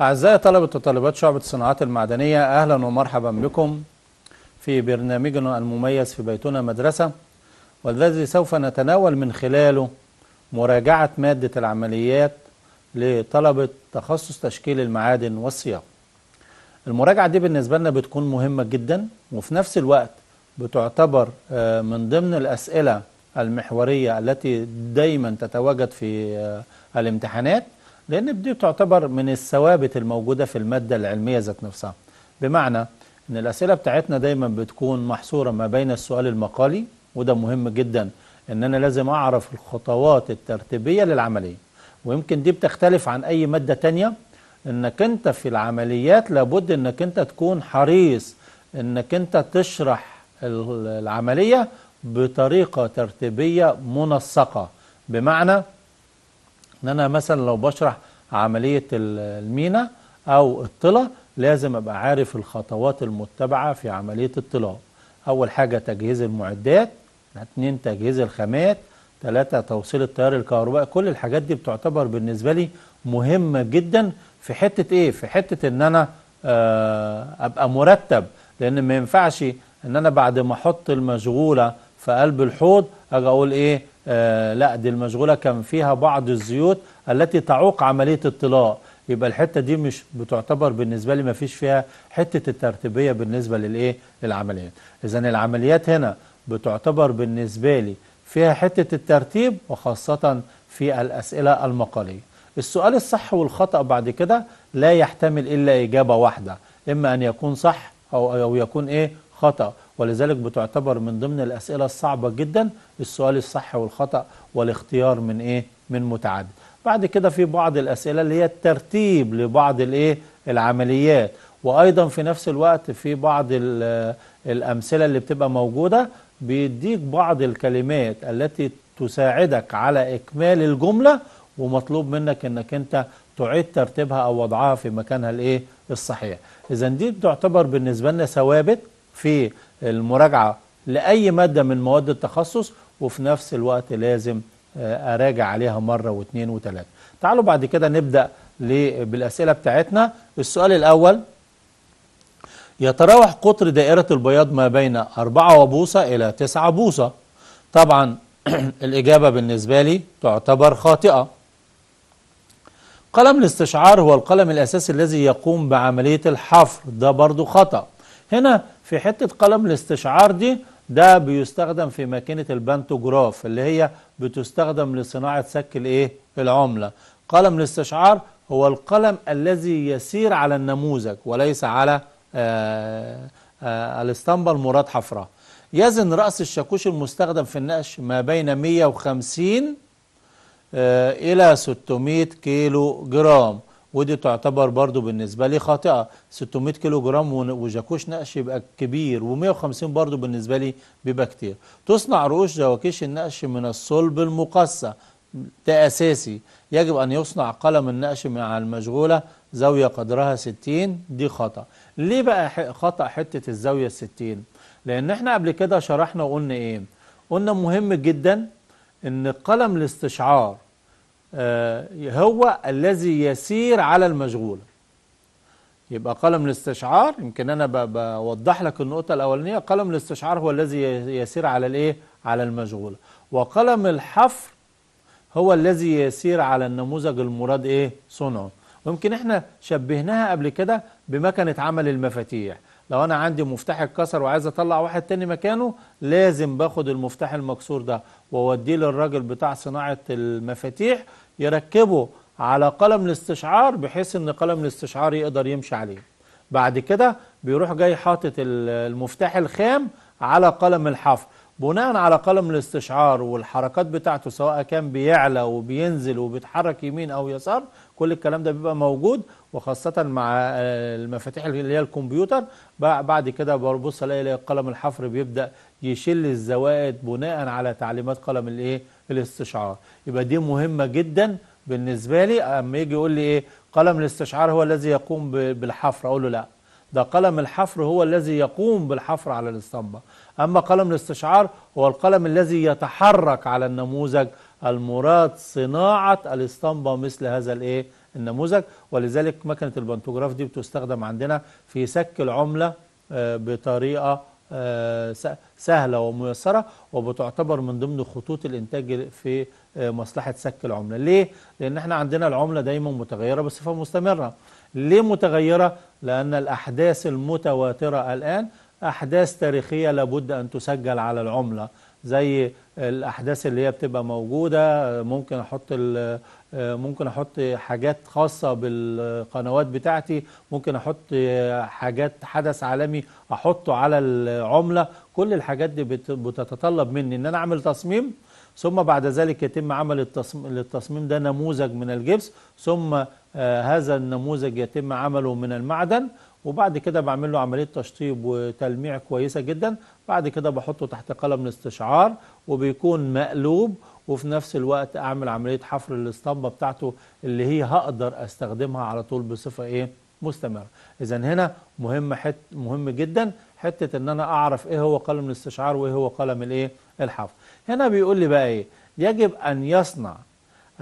أعزائي طلبة وطالبات شعبة الصناعات المعدنية أهلا ومرحبا بكم في برنامجنا المميز في بيتنا مدرسة والذي سوف نتناول من خلاله مراجعة مادة العمليات لطلبة تخصص تشكيل المعادن والصياغة المراجعة دي بالنسبة لنا بتكون مهمة جدا وفي نفس الوقت بتعتبر آه، من ضمن الأسئلة المحورية التي دايما تتواجد في آه، الامتحانات لأن دي تعتبر من الثوابت الموجودة في المادة العلمية ذات نفسها بمعنى أن الأسئلة بتاعتنا دايما بتكون محصورة ما بين السؤال المقالي وده مهم جدا أن أنا لازم أعرف الخطوات الترتيبية للعملية ويمكن دي بتختلف عن أي مادة تانية أنك أنت في العمليات لابد أنك أنت تكون حريص أنك أنت تشرح العملية بطريقة ترتيبية منسقة بمعنى ان انا مثلا لو بشرح عمليه المينا او الطلة لازم ابقى عارف الخطوات المتبعه في عمليه الطلاء اول حاجه تجهيز المعدات اتنين تجهيز الخامات ثلاثة توصيل التيار الكهربائي كل الحاجات دي بتعتبر بالنسبة لي مهمة جدا في حتة ايه في حتة ان انا آه، ابقى مرتب لان ما ينفعش ان انا بعد ما احط المشغولة في قلب الحوض اجي اقول ايه آه، لا دي المشغولة كان فيها بعض الزيوت التي تعوق عملية الطلاء يبقى الحتة دي مش بتعتبر بالنسبة لي ما فيش فيها حتة الترتيبية بالنسبة للإيه للعمليات إذا العمليات هنا بتعتبر بالنسبة لي فيها حتة الترتيب وخاصة في الأسئلة المقالية السؤال الصح والخطأ بعد كده لا يحتمل إلا إجابة واحدة إما أن يكون صح أو, أو يكون إيه خطأ ولذلك بتعتبر من ضمن الأسئلة الصعبة جدا السؤال الصح والخطأ والاختيار من إيه؟ من متعدد بعد كده في بعض الأسئلة اللي هي الترتيب لبعض الإيه؟ العمليات وأيضا في نفس الوقت في بعض آه، الأمثلة اللي بتبقى موجودة بيديك بعض الكلمات التي تساعدك على إكمال الجملة ومطلوب منك انك انت تعيد ترتيبها او وضعها في مكانها الايه الصحيح اذا دي بتعتبر بالنسبه لنا ثوابت في المراجعة لأي مادة من مواد التخصص وفي نفس الوقت لازم آه، أراجع عليها مرة واثنين وثلاثة تعالوا بعد كده نبدأ بالأسئلة بتاعتنا السؤال الأول يتراوح قطر دائرة البياض ما بين أربعة وبوصة إلى تسعة بوصة طبعا الإجابة بالنسبة لي تعتبر خاطئة قلم الاستشعار هو القلم الأساسي الذي يقوم بعملية الحفر ده برضو خطأ هنا في حتة قلم الاستشعار دي ده بيستخدم في ماكينة البانتوجراف اللي هي بتستخدم لصناعة سك الايه العملة قلم الاستشعار هو القلم الذي يسير على النموذج وليس على آه، آه، الاسطمبة المراد حفرة يزن رأس الشاكوش المستخدم في النقش ما بين 150 آه، إلى 600 كيلو جرام ودي تعتبر برضو بالنسبة لي خاطئة 600 كيلو جرام وجاكوش نقش يبقى كبير و150 برضو بالنسبة لي بيبقى كتير تصنع رؤوس جواكيش النقش من الصلب المقسى ده أساسي يجب أن يصنع قلم النقش مع المشغولة زاوية قدرها 60 دي خطأ ليه بقى خطأ حتة الزاوية 60 لأن احنا قبل كده شرحنا وقلنا إيه قلنا مهم جدا ان قلم الاستشعار آه، هو الذي يسير على المشغول يبقى قلم الاستشعار يمكن أنا بوضح لك النقطة الأولانية قلم الاستشعار هو الذي يسير على الإيه؟ على المشغول وقلم الحفر هو الذي يسير على النموذج المراد إيه؟ صنعه ويمكن احنا شبهناها قبل كده بمكنة عمل المفاتيح لو انا عندي مفتاح اتكسر وعايز اطلع واحد تاني مكانه لازم باخد المفتاح المكسور ده واوديه للراجل بتاع صناعة المفاتيح يركبه على قلم الاستشعار بحيث ان قلم الاستشعار يقدر يمشي عليه بعد كده بيروح جاي حاطط المفتاح الخام على قلم الحفر بناء على قلم الاستشعار والحركات بتاعته سواء كان بيعلى وبينزل وبيتحرك يمين او يسار كل الكلام ده بيبقى موجود وخاصة مع آه، المفاتيح اللي هي الكمبيوتر بعد كده ببص الاقي قلم الحفر بيبدأ يشل الزوائد بناء على تعليمات قلم الايه الاستشعار يبقى دي مهمة جدا بالنسبة لي اما يجي يقول لي ايه قلم الاستشعار هو الذي يقوم بالحفر اقول له لا ده قلم الحفر هو الذي يقوم بالحفر على الاسطمبة اما قلم الاستشعار هو القلم الذي يتحرك على النموذج المراد صناعة الاسطمبة مثل هذا الايه النموذج ولذلك مكنة البنتوجراف دي بتستخدم عندنا في سك العملة آه، بطريقة آه، سهلة وميسرة وبتعتبر من ضمن خطوط الإنتاج في آه، مصلحة سك العملة ليه؟ لأن احنا عندنا العملة دايما متغيرة بصفة مستمرة ليه متغيرة؟ لأن الأحداث المتواترة الآن أحداث تاريخية لابد أن تسجل على العملة زي الاحداث اللي هي بتبقى موجوده ممكن احط آه، ممكن احط حاجات خاصه بالقنوات بتاعتي ممكن احط حاجات حدث عالمي احطه على العمله كل الحاجات دي بتتطلب مني ان انا اعمل تصميم ثم بعد ذلك يتم عمل التصميم للتصميم ده نموذج من الجبس ثم آه، هذا النموذج يتم عمله من المعدن وبعد كده بعمل له عمليه تشطيب وتلميع كويسه جدا بعد كده بحطه تحت قلم الاستشعار وبيكون مقلوب وفي نفس الوقت اعمل عمليه حفر الاسطمبه بتاعته اللي هي هقدر استخدمها على طول بصفه ايه مستمره اذا هنا مهم حت مهم جدا حته ان انا اعرف ايه هو قلم الاستشعار وايه هو قلم الايه الحفر هنا بيقول لي بقى ايه يجب ان يصنع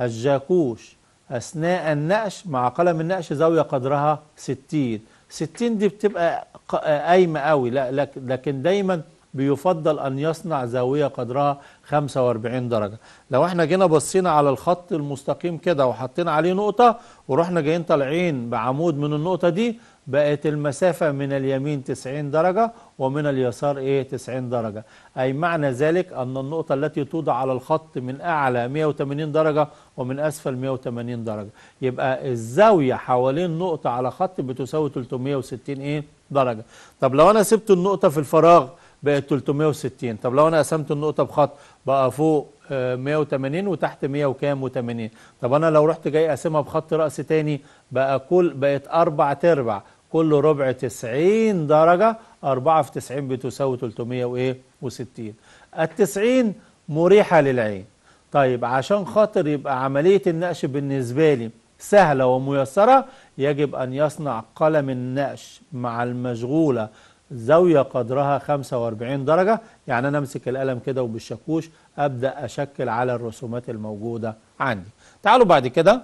الجاكوش اثناء النقش مع قلم النقش زاويه قدرها 60 60 دي بتبقى قايمه قوي لا لكن دايما بيفضل أن يصنع زاوية قدرها 45 درجة لو احنا جينا بصينا على الخط المستقيم كده وحطينا عليه نقطة ورحنا جايين طالعين بعمود من النقطة دي بقت المسافة من اليمين 90 درجة ومن اليسار ايه 90 درجة أي معنى ذلك أن النقطة التي توضع على الخط من أعلى 180 درجة ومن أسفل 180 درجة يبقى الزاوية حوالين نقطة على خط بتساوي 360 ايه درجة طب لو أنا سبت النقطة في الفراغ بقت 360 طب لو انا قسمت النقطه بخط بقى فوق 180 آه، وتحت 100 وكام و80 طب انا لو رحت جاي قاسمها بخط راس تاني بقى كل بقت 4 تربع كل ربع 90 درجه 4 في 90 بتساوي 360 ال 90 مريحه للعين طيب عشان خاطر يبقى عمليه النقش بالنسبه لي سهله وميسره يجب ان يصنع قلم النقش مع المشغوله زاوية قدرها 45 درجة يعني أنا أمسك القلم كده وبالشاكوش أبدأ أشكل على الرسومات الموجودة عندي تعالوا بعد كده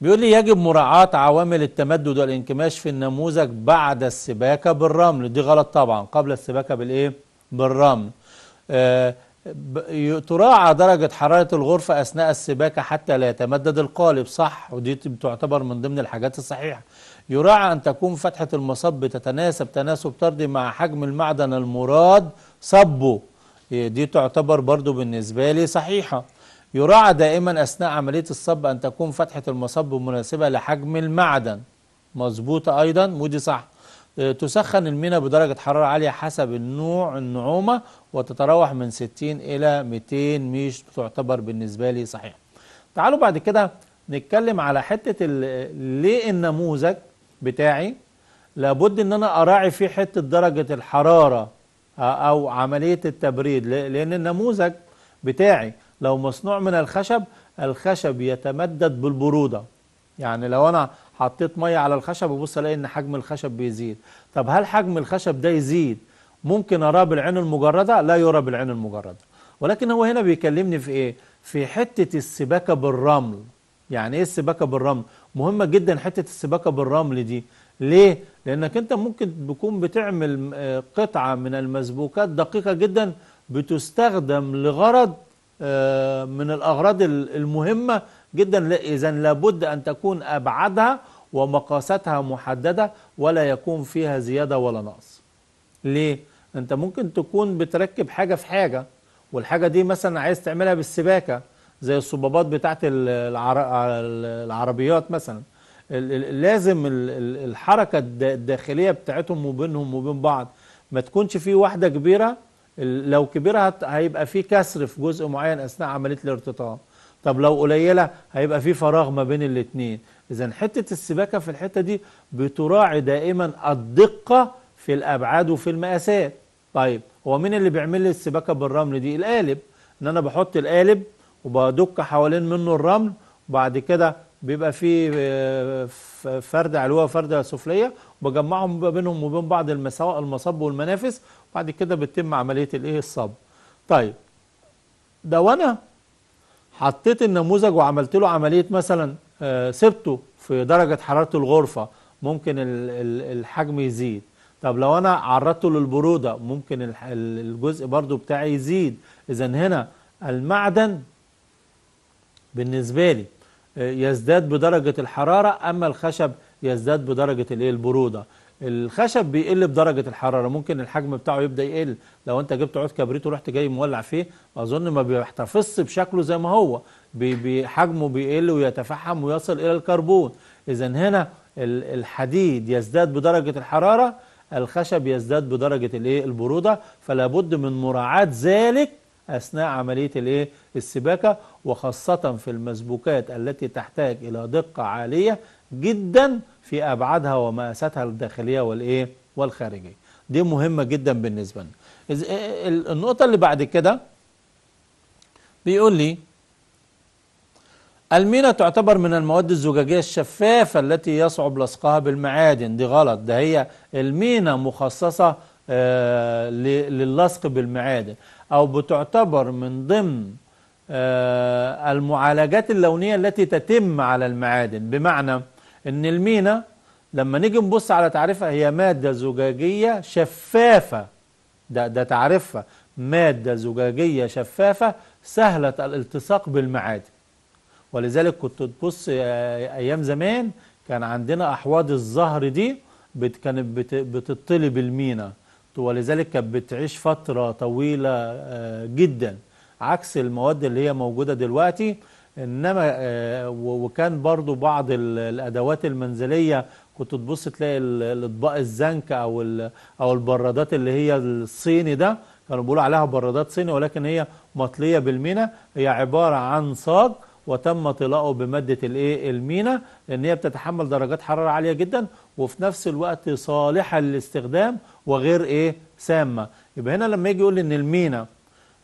بيقول لي يجب مراعاة عوامل التمدد والانكماش في النموذج بعد السباكة بالرمل دي غلط طبعا قبل السباكة بالإيه؟ بالرمل آه تراعى درجة حرارة الغرفة أثناء السباكة حتى لا يتمدد القالب صح ودي تعتبر من ضمن الحاجات الصحيحة يراعى أن تكون فتحة المصب تتناسب تناسب طردي مع حجم المعدن المراد صبه إيه، دي تعتبر برضو بالنسبة لي صحيحة يراعى دائما أثناء عملية الصب أن تكون فتحة المصب مناسبة لحجم المعدن مظبوطة أيضا ودي صح إيه، تسخن المينا بدرجة حرارة عالية حسب النوع النعومة وتتراوح من 60 إلى 200 ميش تعتبر بالنسبة لي صحيح تعالوا بعد كده نتكلم على حتة ليه النموذج بتاعي لابد ان انا اراعي فيه حته درجه الحراره آه، او عمليه التبريد لان النموذج بتاعي لو مصنوع من الخشب الخشب يتمدد بالبروده يعني لو انا حطيت ميه على الخشب وبص الاقي ان حجم الخشب بيزيد طب هل حجم الخشب ده يزيد ممكن اراه بالعين المجرده لا يرى بالعين المجرده ولكن هو هنا بيكلمني في ايه في حته السباكه بالرمل يعني ايه السباكه بالرمل مهمه جدا حته السباكه بالرمل دي ليه لانك انت ممكن تكون بتعمل آه، قطعه من المسبوكات دقيقه جدا بتستخدم لغرض آه، من الاغراض المهمه جدا اذا لابد ان تكون ابعادها ومقاساتها محدده ولا يكون فيها زياده ولا نقص ليه انت ممكن تكون بتركب حاجه في حاجه والحاجه دي مثلا عايز تعملها بالسباكه زي الصبابات بتاعت العربيات مثلا لازم الحركة الداخلية بتاعتهم وبينهم وبين بعض ما تكونش في واحدة كبيرة لو كبيرة هيبقى في كسر في جزء معين أثناء عملية الارتطام طب لو قليلة هيبقى في فراغ ما بين الاتنين إذا حتة السباكة في الحتة دي بتراعي دائما الدقة في الأبعاد وفي المقاسات طيب هو مين اللي بيعمل لي السباكة بالرمل دي القالب إن أنا بحط القالب وبدك حوالين منه الرمل وبعد كده بيبقى فيه آه، فرده علويه وفرده سفليه وبجمعهم بينهم وبين بعض المصب والمنافس وبعد كده بتتم عمليه الايه الصب طيب ده وانا حطيت النموذج وعملت له عمليه مثلا آه، سبته في درجه حراره الغرفه ممكن الحجم يزيد طب لو انا عرضته للبروده ممكن الجزء برضو بتاعي يزيد اذا هنا المعدن بالنسبة لي آه، يزداد بدرجة الحرارة أما الخشب يزداد بدرجة الايه البرودة الخشب بيقل بدرجة الحرارة ممكن الحجم بتاعه يبدأ يقل لو انت جبت عود كبريت ورحت جاي مولع فيه أظن ما بيحتفظش بشكله زي ما هو بحجمه بيقل ويتفحم ويصل إلى الكربون إذا هنا الحديد يزداد بدرجة الحرارة الخشب يزداد بدرجة الايه البرودة فلا بد من مراعاة ذلك أثناء عملية الإيه؟ السباكة وخاصة في المسبوكات التي تحتاج إلى دقة عالية جدا في أبعادها ومقاساتها الداخلية والإيه؟ والخارجية دي مهمة جدا بالنسبة لنا إيه- إيه- النقطة اللي بعد كده بيقول لي المينا تعتبر من المواد الزجاجية الشفافة التي يصعب لصقها بالمعادن دي غلط ده هي المينا مخصصة آه، للصق بالمعادن أو بتعتبر من ضمن آه، المعالجات اللونية التي تتم على المعادن بمعنى أن المينا لما نيجي نبص على تعريفها هي مادة زجاجية شفافة ده, ده تعريفها مادة زجاجية شفافة سهلة الالتصاق بالمعادن ولذلك كنت تبص آه، أيام زمان كان عندنا أحواض الزهر دي كانت بتطلي بالمينا ولذلك كانت بتعيش فترة طويلة آه، جدا عكس المواد اللي هي موجودة دلوقتي انما آه، وكان برضو بعض الادوات المنزليه كنت تبص تلاقي الاطباق الزنك او او البرادات اللي هي الصيني ده كانوا بيقولوا عليها برادات صيني ولكن هي مطليه بالمينا هي عباره عن صاج وتم طلاؤه بماده الايه المينا لان هي بتتحمل درجات حراره عاليه جدا وفي نفس الوقت صالحة للاستخدام وغير إيه سامة يبقى هنا لما يجي يقول لي إن المينا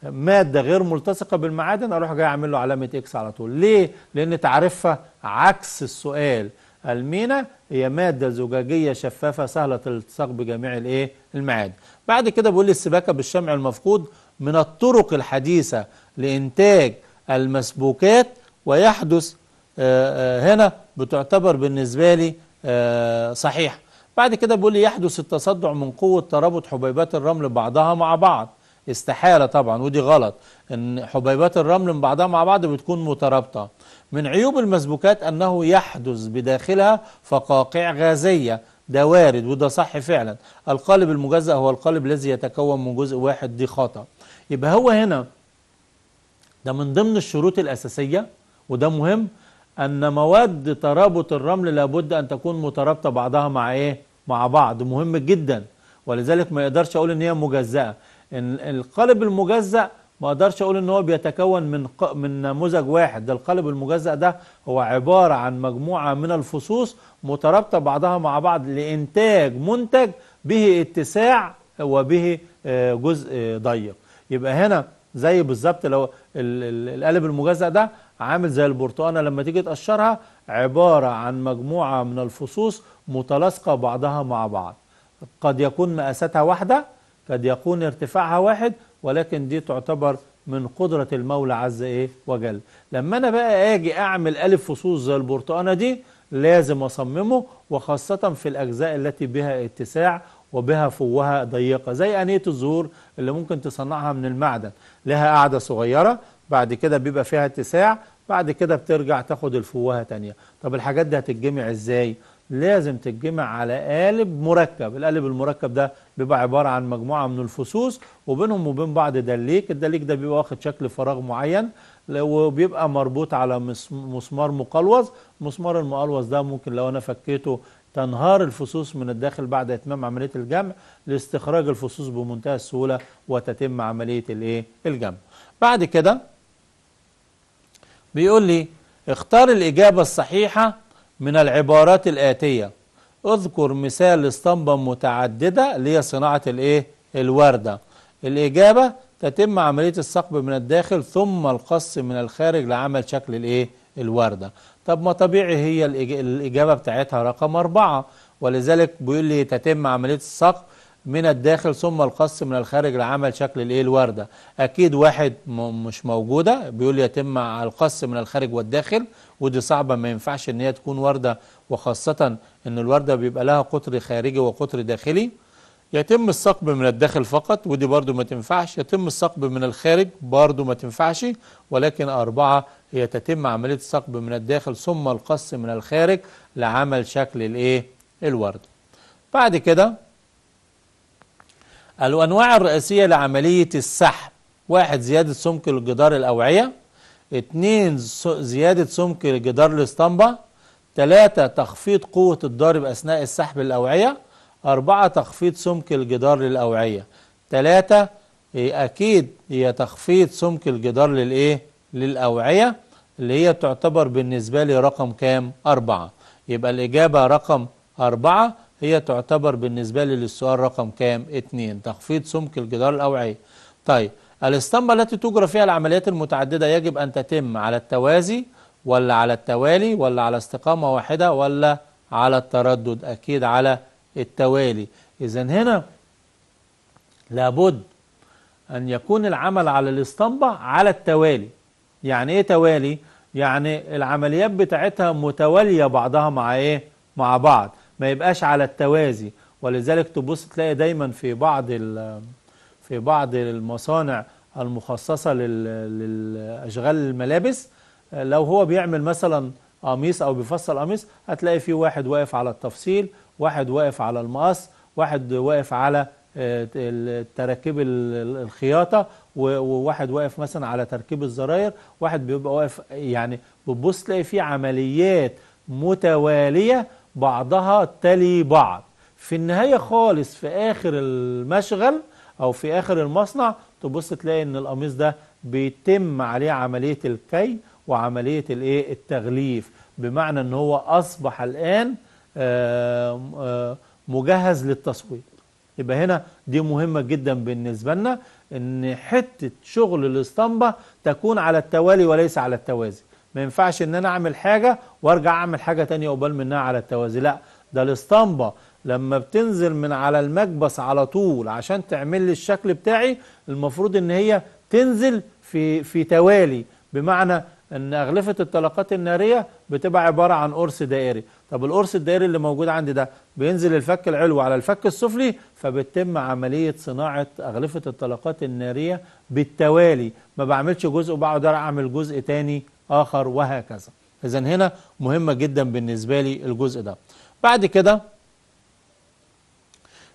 مادة غير ملتصقة بالمعادن أروح جاي أعمل له علامة إكس على طول ليه؟ لأن تعريفها عكس السؤال المينا هي مادة زجاجية شفافة سهلة الالتصاق بجميع الإيه؟ المعادن بعد كده بيقول لي السباكة بالشمع المفقود من الطرق الحديثة لإنتاج المسبوكات ويحدث آه، آه، هنا بتعتبر بالنسبة لي آه، صحيح بعد كده بيقول لي يحدث التصدع من قوة ترابط حبيبات الرمل بعضها مع بعض استحالة طبعا ودي غلط ان حبيبات الرمل من بعضها مع بعض بتكون مترابطة من عيوب المسبوكات انه يحدث بداخلها فقاقع غازية ده وارد وده صح فعلا القالب المجزأ هو القالب الذي يتكون من جزء واحد دي خطأ يبقى هو هنا ده من ضمن الشروط الأساسية وده مهم أن مواد ترابط الرمل لابد أن تكون مترابطة بعضها مع إيه؟ مع بعض مهم جدا ولذلك ما يقدرش أقول إن هي مجزأة إن القالب المجزأ ما اقدرش اقول ان هو بيتكون من ق... من نموذج واحد ده القالب المجزأ ده هو عبارة عن مجموعة من الفصوص مترابطة بعضها مع بعض لإنتاج منتج به اتساع وبه آه، جزء آه، ضيق يبقى هنا زي بالظبط لو القالب المجزأ ده عامل زي البرتقانه لما تيجي تقشرها عباره عن مجموعه من الفصوص متلاصقه بعضها مع بعض قد يكون مقاساتها واحده قد يكون ارتفاعها واحد ولكن دي تعتبر من قدرة المولى عز ايه وجل لما انا بقى اجي اعمل الف فصوص زي البرتقانة دي لازم اصممه وخاصة في الاجزاء التي بها اتساع وبها فوهة ضيقة زي انية الزهور اللي ممكن تصنعها من المعدن لها قاعدة صغيرة بعد كده بيبقى فيها اتساع بعد كده بترجع تاخد الفوهه تانية طب الحاجات دي هتتجمع ازاي لازم تتجمع على قالب مركب القالب المركب ده بيبقى عبارة عن مجموعة من الفصوص وبينهم وبين بعض دليك الدليك ده بيبقى واخد شكل فراغ معين وبيبقى مربوط على مسمار مقلوظ مسمار المقلوظ ده ممكن لو أنا فكيته تنهار الفصوص من الداخل بعد إتمام عملية الجمع لاستخراج الفصوص بمنتهى السهولة وتتم عملية الإيه الجمع بعد كده بيقول لي اختار الإجابة الصحيحة من العبارات الآتية اذكر مثال اسطمبة متعددة اللي هي صناعة الايه الوردة الإجابة تتم عملية السقب من الداخل ثم القص من الخارج لعمل شكل الايه الوردة طب ما طبيعي هي الإجابة بتاعتها رقم أربعة ولذلك بيقول لي تتم عملية السقب من الداخل ثم القص من الخارج لعمل شكل الايه الورده اكيد واحد مش موجوده بيقول يتم القص من الخارج والداخل ودي صعبه ما ينفعش ان هي تكون ورده وخاصه ان الورده بيبقى لها قطر خارجي وقطر داخلي يتم الثقب من الداخل فقط ودي برضو ما تنفعش يتم الثقب من الخارج برضو ما تنفعش ولكن أربعة هي تتم عملية الثقب من الداخل ثم القص من الخارج لعمل شكل الايه الورد بعد كده الأنواع الرئيسية لعملية السحب واحد زيادة سمك الجدار الأوعية اتنين زيادة سمك الجدار الاسطمبة تلاتة تخفيض قوة الضارب أثناء السحب الأوعية أربعة تخفيض سمك الجدار للأوعية تلاتة إيه، أكيد هي تخفيض سمك الجدار للإيه؟ للأوعية اللي هي تعتبر بالنسبة لي رقم كام؟ أربعة يبقى الإجابة رقم أربعة هي تعتبر بالنسبة لي للسؤال رقم كام؟ اتنين تخفيض سمك الجدار الأوعية طيب الاسطمبة التي تجرى فيها العمليات المتعددة يجب أن تتم على التوازي ولا على التوالي ولا على استقامة واحدة ولا على التردد أكيد على التوالي إذا هنا لابد أن يكون العمل على الاسطمبة على التوالي يعني إيه توالي؟ يعني العمليات بتاعتها متوالية بعضها مع إيه؟ مع بعض ما يبقاش على التوازي ولذلك تبص تلاقي دايما في بعض في بعض المصانع المخصصة لأشغال الملابس لو هو بيعمل مثلا قميص أو بيفصل قميص هتلاقي في واحد واقف على التفصيل واحد واقف على المقص واحد واقف على آه، التركيب الخياطة وواحد واقف مثلا على تركيب الزراير واحد بيبقى واقف يعني بتبص تلاقي في عمليات متوالية بعضها تلي بعض في النهاية خالص في آخر المشغل أو في آخر المصنع تبص تلاقي إن القميص ده بيتم عليه عملية الكي وعملية الايه التغليف بمعنى إن هو أصبح الآن آه، آه، مجهز للتصوير يبقى هنا دي مهمة جدا بالنسبة لنا إن حتة شغل الاسطمبة تكون على التوالي وليس على التوازي ما ينفعش ان انا اعمل حاجه وارجع اعمل حاجه تانية قبال منها على التوازي لا ده الاسطمبه لما بتنزل من على المكبس على طول عشان تعمل لي الشكل بتاعي المفروض ان هي تنزل في في توالي بمعنى ان اغلفه الطلقات الناريه بتبقى عباره عن قرص دائري طب القرص الدائري اللي موجود عندي ده بينزل الفك العلوي على الفك السفلي فبتتم عمليه صناعه اغلفه الطلقات الناريه بالتوالي ما بعملش جزء وبقعد اعمل جزء تاني آخر وهكذا إذا هنا مهمة جدا بالنسبة لي الجزء ده بعد كده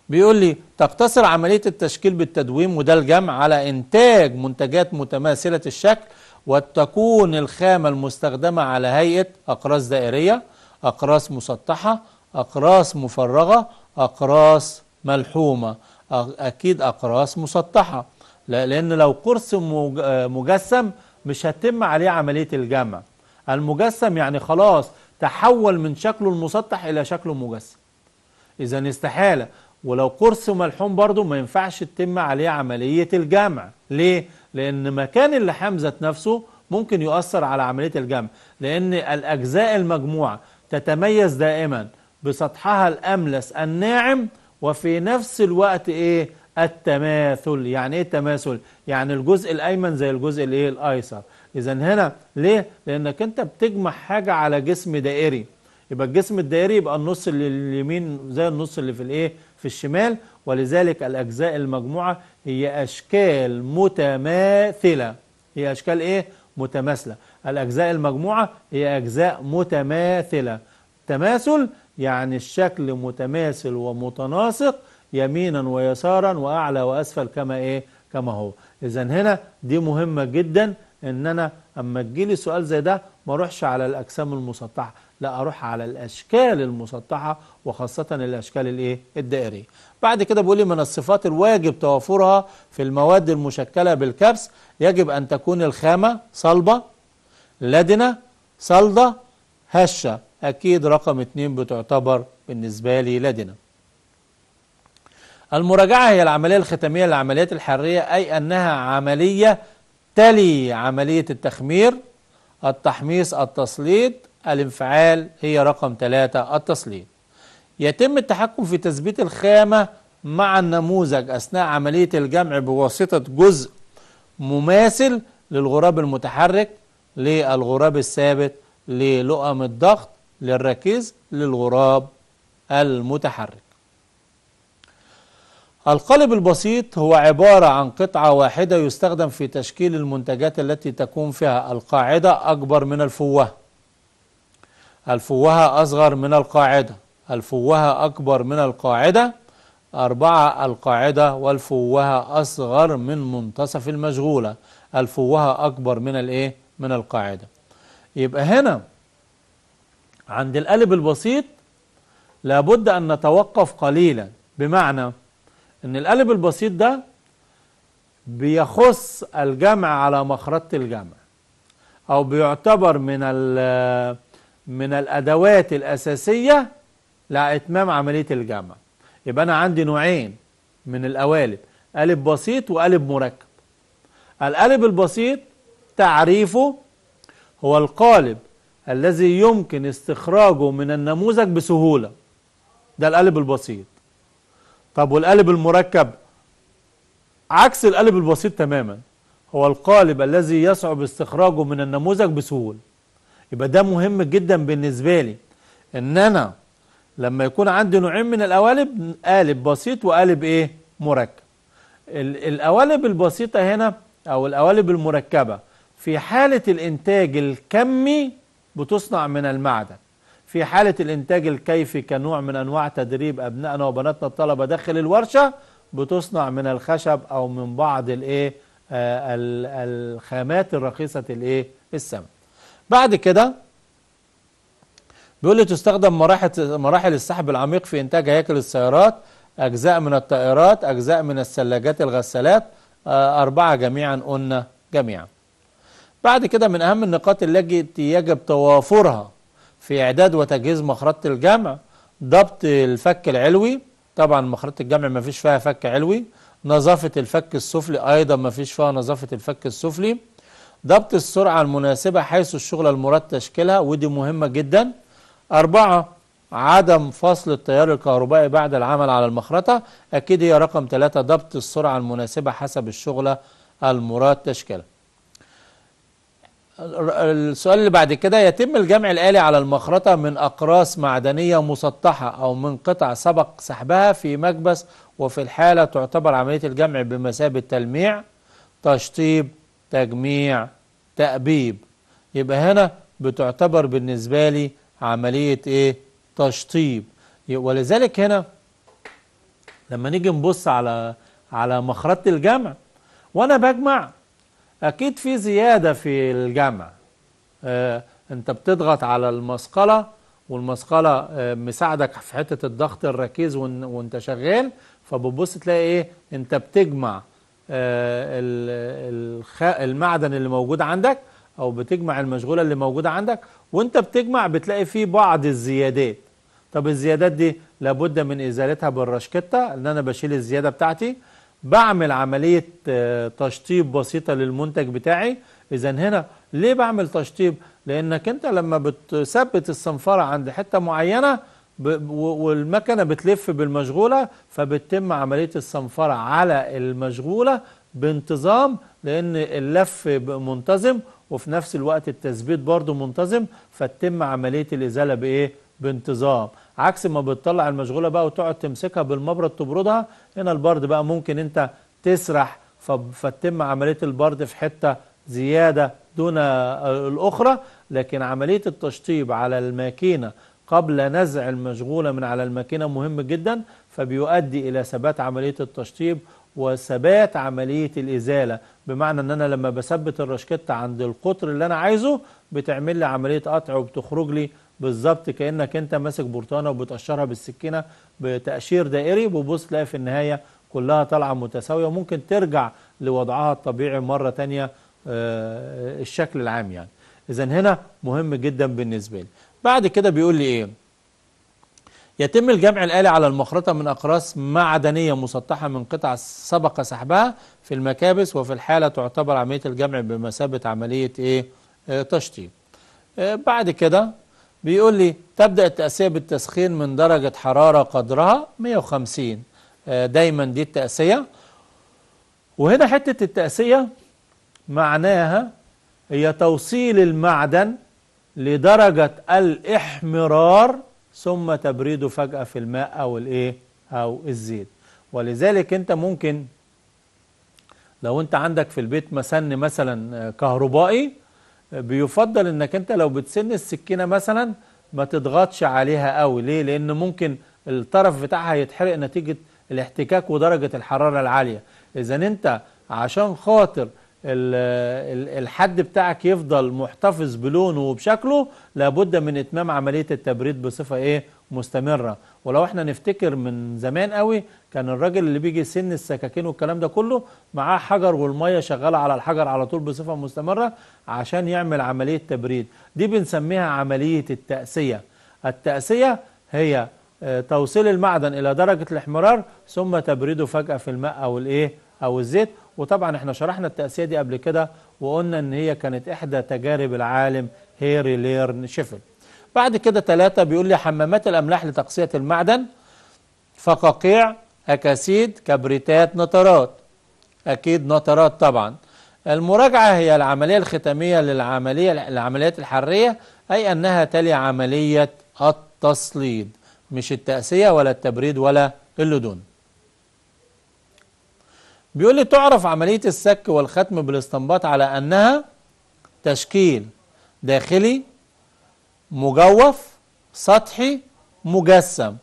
بيقول لي تقتصر عملية التشكيل بالتدويم وده الجمع على إنتاج منتجات متماثلة الشكل وتكون الخامة المستخدمة على هيئة أقراص دائرية أقراص مسطحة أقراص مفرغة أقراص ملحومة أكيد أقراص مسطحة لأن لو قرص مجسم مش هتتم عليه عملية الجمع المجسم يعني خلاص تحول من شكله المسطح إلى شكله مجسم إذا استحالة ولو قرص ملحوم برضه ما ينفعش تتم عليه عملية الجمع ليه؟ لأن مكان اللحام ذات نفسه ممكن يؤثر على عملية الجمع لأن الأجزاء المجموعة تتميز دائما بسطحها الأملس الناعم وفي نفس الوقت إيه؟ التماثل يعني ايه التماثل يعني الجزء الايمن زي الجزء الايه الايسر اذا هنا ليه لانك انت بتجمع حاجه على جسم دائري يبقى الجسم الدائري يبقى النص اللي اليمين زي النص اللي في الايه في الشمال ولذلك الاجزاء المجموعه هي اشكال متماثله هي اشكال ايه متماثله الاجزاء المجموعه هي اجزاء متماثله تماثل يعني الشكل متماثل ومتناسق يمينا ويسارا وأعلى وأسفل كما إيه كما هو إذا هنا دي مهمة جدا إن أنا أما تجيلي سؤال زي ده ما أروحش على الأجسام المسطحة لا أروح على الأشكال المسطحة وخاصة الأشكال الإيه الدائرية بعد كده بيقول لي من الصفات الواجب توافرها في المواد المشكلة بالكبس يجب أن تكون الخامة صلبة لدنة صلدة هشة أكيد رقم اتنين بتعتبر بالنسبة لي لدنة المراجعة هي العملية الختامية للعمليات الحرية أي أنها عملية تلي عملية التخمير التحميص التسليط الانفعال هي رقم ثلاثة التسليط يتم التحكم في تثبيت الخامة مع النموذج أثناء عملية الجمع بواسطة جزء مماثل للغراب المتحرك للغراب الثابت للؤم الضغط للركيز للغراب المتحرك القالب البسيط هو عبارة عن قطعة واحدة يستخدم في تشكيل المنتجات التي تكون فيها القاعدة أكبر من الفوهة الفوهة أصغر من القاعدة الفوهة أكبر من القاعدة أربعة القاعدة والفوهة أصغر من منتصف المشغولة الفوهة أكبر من الإيه؟ من القاعدة يبقى هنا عند القالب البسيط لابد أن نتوقف قليلا بمعنى ان القلب البسيط ده بيخص الجمع على مخرطة الجمع او بيعتبر من من الادوات الاساسية لاتمام عملية الجمع يبقى انا عندي نوعين من القوالب قالب بسيط وقالب مركب القالب البسيط تعريفه هو القالب الذي يمكن استخراجه من النموذج بسهولة ده القالب البسيط طب والقالب المركب عكس القالب البسيط تماما هو القالب الذي يصعب استخراجه من النموذج بسهولة يبقى ده مهم جدا بالنسبة لي ان انا لما يكون عندي نوعين من القوالب قالب بسيط وقالب ايه مركب القوالب البسيطة هنا او القوالب المركبة في حالة الانتاج الكمي بتصنع من المعدن في حالة الإنتاج الكيفي كنوع من أنواع تدريب أبنائنا وبناتنا الطلبة داخل الورشة بتصنع من الخشب أو من بعض الإيه آه، الخامات الرخيصة الإيه السم بعد كده بيقول لي تستخدم مراحل مراحل السحب العميق في إنتاج هياكل السيارات أجزاء من الطائرات أجزاء من الثلاجات الغسالات آه، أربعة جميعا قلنا جميعا بعد كده من أهم النقاط التي يجب توافرها في إعداد وتجهيز مخرطة الجمع ضبط الفك العلوي طبعا مخرطة الجمع ما فيش فيها فك علوي نظافة الفك السفلي أيضا ما فيش فيها نظافة الفك السفلي ضبط السرعة المناسبة حيث الشغل المراد تشكيلها ودي مهمة جدا أربعة عدم فصل التيار الكهربائي بعد العمل على المخرطة أكيد هي رقم ثلاثة ضبط السرعة المناسبة حسب الشغلة المراد تشكيلها السؤال اللي بعد كده يتم الجمع الآلي على المخرطة من أقراص معدنية مسطحة أو من قطع سبق سحبها في مكبس وفي الحالة تعتبر عملية الجمع بمثابة تلميع تشطيب تجميع تأبيب يبقى هنا بتعتبر بالنسبة لي عملية إيه؟ تشطيب ولذلك هنا لما نيجي نبص على على مخرطة الجمع وأنا بجمع أكيد في زيادة في الجمع آه، أنت بتضغط على المثقلة والمثقلة آه، مساعدك في حتة الضغط الركيز وأنت شغال فبتبص تلاقي إيه أنت بتجمع آه، المعدن اللي موجود عندك أو بتجمع المشغولة اللي موجودة عندك وأنت بتجمع بتلاقي فيه بعض الزيادات طب الزيادات دي لابد من إزالتها بالرشكتة إن أنا بشيل الزيادة بتاعتي بعمل عملية آه، تشطيب بسيطة للمنتج بتاعي إذا هنا ليه بعمل تشطيب؟ لأنك أنت لما بتثبت الصنفرة عند حتة معينة والمكنة بتلف بالمشغولة فبتتم عملية الصنفرة على المشغولة بانتظام لأن اللف منتظم وفي نفس الوقت التثبيت برضه منتظم فتتم عملية الإزالة بإيه؟ بانتظام عكس ما بتطلع المشغوله بقى وتقعد تمسكها بالمبرد تبردها هنا البرد بقى ممكن انت تسرح فتتم عمليه البرد في حته زياده دون آه، الاخرى لكن عمليه التشطيب على الماكينه قبل نزع المشغوله من على الماكينه مهم جدا فبيؤدي الى ثبات عمليه التشطيب وثبات عمليه الازاله بمعنى ان انا لما بثبت الرشكته عند القطر اللي انا عايزه بتعمل لي عمليه قطع وبتخرج لي بالظبط كانك انت ماسك برتانه وبتقشرها بالسكينه بتقشير دائري وبص تلاقي في النهايه كلها طالعه متساويه وممكن ترجع لوضعها الطبيعي مره ثانيه آه، الشكل العام يعني اذا هنا مهم جدا بالنسبه لي بعد كده بيقول لي ايه يتم الجمع الآلي على المخرطة من أقراص معدنية مسطحة من قطع سبق سحبها في المكابس وفي الحالة تعتبر عملية الجمع بمثابة عملية إيه؟ آه، تشطيب. آه، بعد كده بيقول لي تبدأ التأسية بالتسخين من درجة حرارة قدرها 150 آه، دايما دي التأسية وهنا حتة التأسية معناها هي توصيل المعدن لدرجة الإحمرار ثم تبريده فجأة في الماء أو الإيه أو الزيت ولذلك أنت ممكن لو أنت عندك في البيت مسن مثلا آه، كهربائي بيفضل انك انت لو بتسن السكينه مثلا ما تضغطش عليها قوي ليه لان ممكن الطرف بتاعها يتحرق نتيجه الاحتكاك ودرجه الحراره العاليه اذا انت عشان خاطر الحد بتاعك يفضل محتفظ بلونه وبشكله لابد من اتمام عمليه التبريد بصفه ايه مستمره ولو احنا نفتكر من زمان قوي كان الراجل اللي بيجي سن السكاكين والكلام ده كله معاه حجر والميه شغاله على الحجر على طول بصفه مستمره عشان يعمل عمليه تبريد دي بنسميها عمليه التأسيه التأسيه هي آه، توصيل المعدن الى درجه الاحمرار ثم تبريده فجاه في الماء او الايه او الزيت وطبعا احنا شرحنا التأسيه دي قبل كده وقلنا ان هي كانت احدى تجارب العالم هيري ليرن شيفل بعد كده ثلاثة بيقول لي حمامات الأملاح لتقصية المعدن فقاقيع أكاسيد كبريتات نترات أكيد نترات طبعا المراجعة هي العملية الختامية للعملية العمليات الحرية أي أنها تلي عملية التصليد مش التأسية ولا التبريد ولا اللدون بيقول لي تعرف عملية السك والختم بالاستنباط على أنها تشكيل داخلي مجوف سطحي مجسم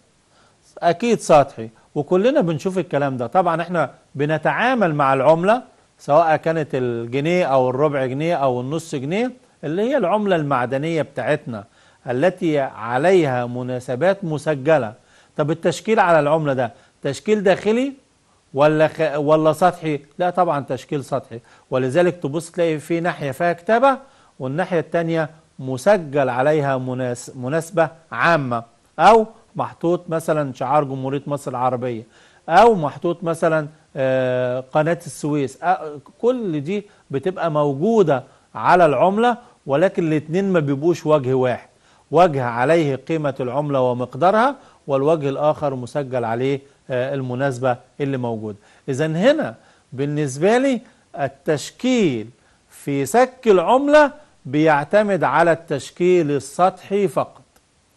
اكيد سطحي وكلنا بنشوف الكلام ده طبعا احنا بنتعامل مع العملة سواء كانت الجنيه او الربع جنيه او النص جنيه اللي هي العملة المعدنية بتاعتنا التي عليها مناسبات مسجلة طب التشكيل على العملة ده تشكيل داخلي ولا خ... ولا سطحي لا طبعا تشكيل سطحي ولذلك تبص تلاقي في ناحية فيها كتابة والناحية التانية مسجل عليها مناسبة عامة أو محطوط مثلا شعار جمهورية مصر العربية أو محطوط مثلا آه، قناة السويس كل دي بتبقى موجودة على العملة ولكن الاتنين ما بيبقوش وجه واحد وجه عليه قيمة العملة ومقدارها والوجه الآخر مسجل عليه آه، المناسبة اللي موجودة إذا هنا بالنسبة لي التشكيل في سك العملة بيعتمد على التشكيل السطحي فقط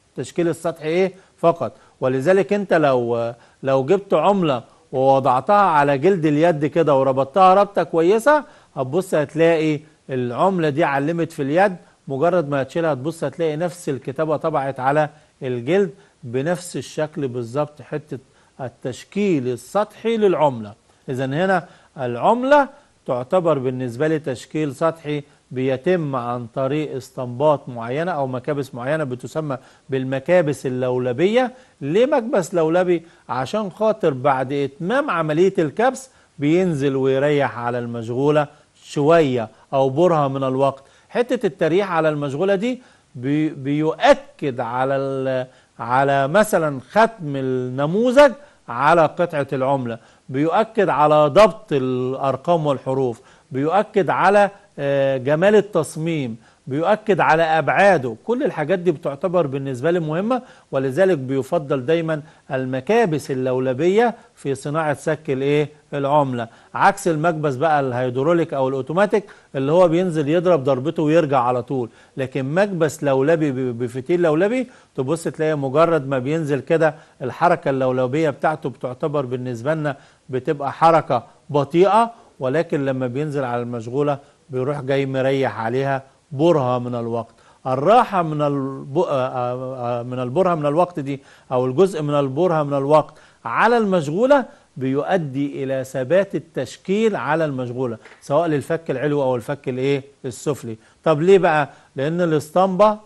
التشكيل السطحي ايه فقط ولذلك انت لو لو جبت عمله ووضعتها على جلد اليد كده وربطتها ربطه كويسه هتبص هتلاقي العمله دي علمت في اليد مجرد ما هتشيلها تبص هتلاقي نفس الكتابه طبعت على الجلد بنفس الشكل بالظبط حته التشكيل السطحي للعمله اذا هنا العمله تعتبر بالنسبه لي تشكيل سطحي بيتم عن طريق استنباط معينة أو مكابس معينة بتسمى بالمكابس اللولبية ليه مكبس لولبي؟ عشان خاطر بعد إتمام عملية الكبس بينزل ويريح على المشغولة شوية أو برها من الوقت حتة التريح على المشغولة دي بي بيؤكد على على مثلا ختم النموذج على قطعة العملة بيؤكد على ضبط الأرقام والحروف بيؤكد على آه، جمال التصميم بيؤكد على أبعاده كل الحاجات دي بتعتبر بالنسبة لي مهمة ولذلك بيفضل دايما المكابس اللولبية في صناعة سك الايه العملة عكس المكبس بقى الهيدروليك أو الأوتوماتيك اللي هو بينزل يضرب ضربته ويرجع على طول لكن مكبس لولبي بفتيل لولبي تبص تلاقي مجرد ما بينزل كده الحركة اللولبية بتاعته بتعتبر بالنسبة لنا بتبقى حركة بطيئة ولكن لما بينزل على المشغولة بيروح جاي مريح عليها برهة من الوقت الراحة من آه، آه، آه، من البرهة من الوقت دي أو الجزء من البرهة من الوقت على المشغولة بيؤدي إلى ثبات التشكيل على المشغولة سواء للفك العلوي أو الفك الإيه السفلي طب ليه بقى؟ لأن الاسطمبة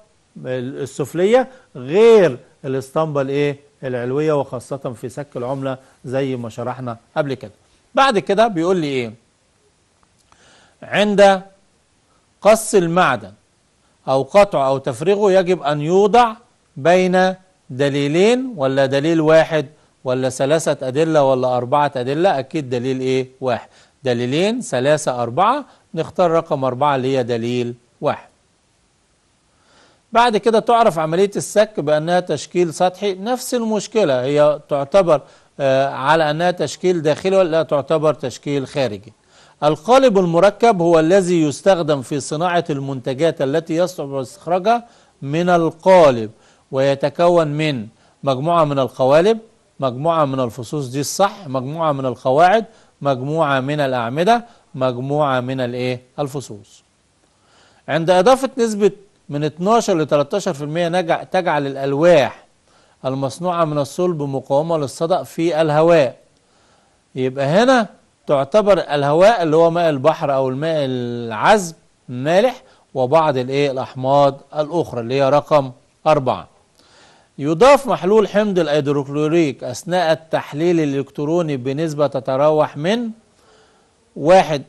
السفلية غير الاسطمبة الإيه العلوية وخاصة في سك العملة زي ما شرحنا قبل كده بعد كده بيقول لي إيه عند قص المعدن أو قطعه أو تفريغه يجب أن يوضع بين دليلين ولا دليل واحد ولا ثلاثة أدلة ولا أربعة أدلة أكيد دليل إيه واحد دليلين ثلاثة أربعة نختار رقم أربعة اللي هي دليل واحد بعد كده تعرف عملية السك بأنها تشكيل سطحي نفس المشكلة هي تعتبر آه، على أنها تشكيل داخلي ولا تعتبر تشكيل خارجي القالب المركب هو الذي يستخدم في صناعة المنتجات التي يصعب استخراجها من القالب ويتكون من مجموعة من القوالب مجموعة من الفصوص دي الصح مجموعة من القواعد مجموعة من الأعمدة مجموعة من الايه الفصوص عند إضافة نسبة من 12 ل 13% تجعل الألواح المصنوعة من الصلب مقاومة للصدأ في الهواء يبقى هنا تعتبر الهواء اللي هو ماء البحر أو الماء العذب مالح وبعض الايه الأحماض الأخرى اللي هي رقم أربعة يضاف محلول حمض الهيدروكلوريك أثناء التحليل الإلكتروني بنسبة تتراوح من واحد